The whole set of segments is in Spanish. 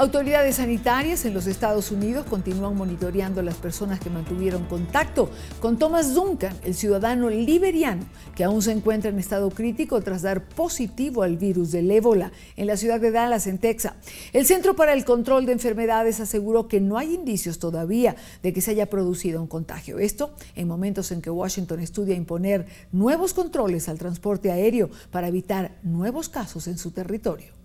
Autoridades sanitarias en los Estados Unidos continúan monitoreando a las personas que mantuvieron contacto con Thomas Duncan, el ciudadano liberiano que aún se encuentra en estado crítico tras dar positivo al virus del ébola en la ciudad de Dallas, en Texas. El Centro para el Control de Enfermedades aseguró que no hay indicios todavía de que se haya producido un contagio. Esto en momentos en que Washington estudia imponer nuevos controles al transporte aéreo para evitar nuevos casos en su territorio.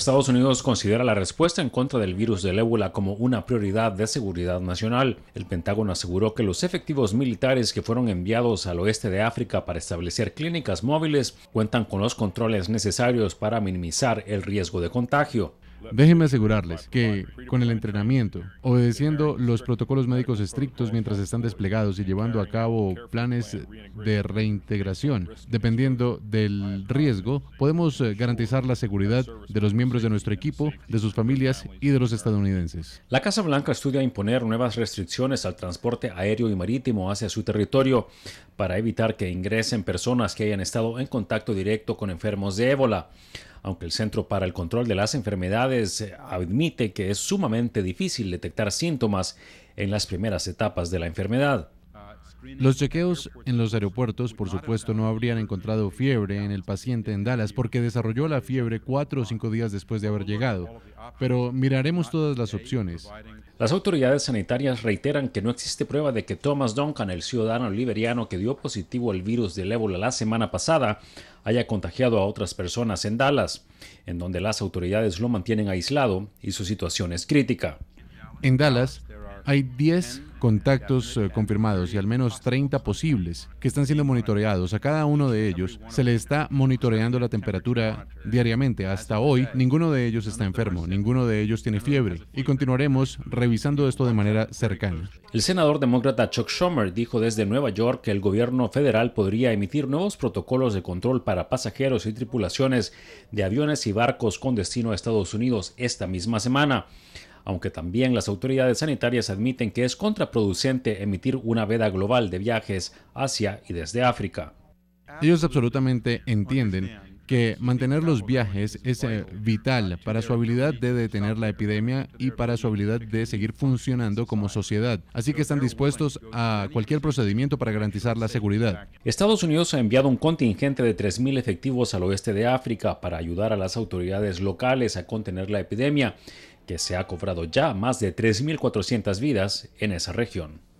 Estados Unidos considera la respuesta en contra del virus del ébola como una prioridad de seguridad nacional. El Pentágono aseguró que los efectivos militares que fueron enviados al oeste de África para establecer clínicas móviles cuentan con los controles necesarios para minimizar el riesgo de contagio. Déjenme asegurarles que con el entrenamiento, obedeciendo los protocolos médicos estrictos mientras están desplegados y llevando a cabo planes de reintegración. Dependiendo del riesgo, podemos eh, garantizar la seguridad de los miembros de nuestro equipo, de sus familias y de los estadounidenses. La Casa Blanca estudia imponer nuevas restricciones al transporte aéreo y marítimo hacia su territorio para evitar que ingresen personas que hayan estado en contacto directo con enfermos de ébola aunque el Centro para el Control de las Enfermedades eh, admite que es sumamente difícil detectar síntomas en las primeras etapas de la enfermedad. Los chequeos en los aeropuertos, por supuesto, no habrían encontrado fiebre en el paciente en Dallas porque desarrolló la fiebre cuatro o cinco días después de haber llegado. Pero miraremos todas las opciones. Las autoridades sanitarias reiteran que no existe prueba de que Thomas Duncan, el ciudadano liberiano que dio positivo al virus del ébola la semana pasada, haya contagiado a otras personas en Dallas, en donde las autoridades lo mantienen aislado y su situación es crítica. En Dallas hay 10 contactos eh, confirmados y al menos 30 posibles que están siendo monitoreados. A cada uno de ellos se le está monitoreando la temperatura diariamente. Hasta hoy ninguno de ellos está enfermo, ninguno de ellos tiene fiebre y continuaremos revisando esto de manera cercana. El senador demócrata Chuck Schumer dijo desde Nueva York que el gobierno federal podría emitir nuevos protocolos de control para pasajeros y tripulaciones de aviones y barcos con destino a Estados Unidos esta misma semana aunque también las autoridades sanitarias admiten que es contraproducente emitir una veda global de viajes hacia y desde África. Ellos absolutamente entienden que mantener los viajes es eh, vital para su habilidad de detener la epidemia y para su habilidad de seguir funcionando como sociedad. Así que están dispuestos a cualquier procedimiento para garantizar la seguridad. Estados Unidos ha enviado un contingente de 3.000 efectivos al oeste de África para ayudar a las autoridades locales a contener la epidemia, que se ha cobrado ya más de 3.400 vidas en esa región.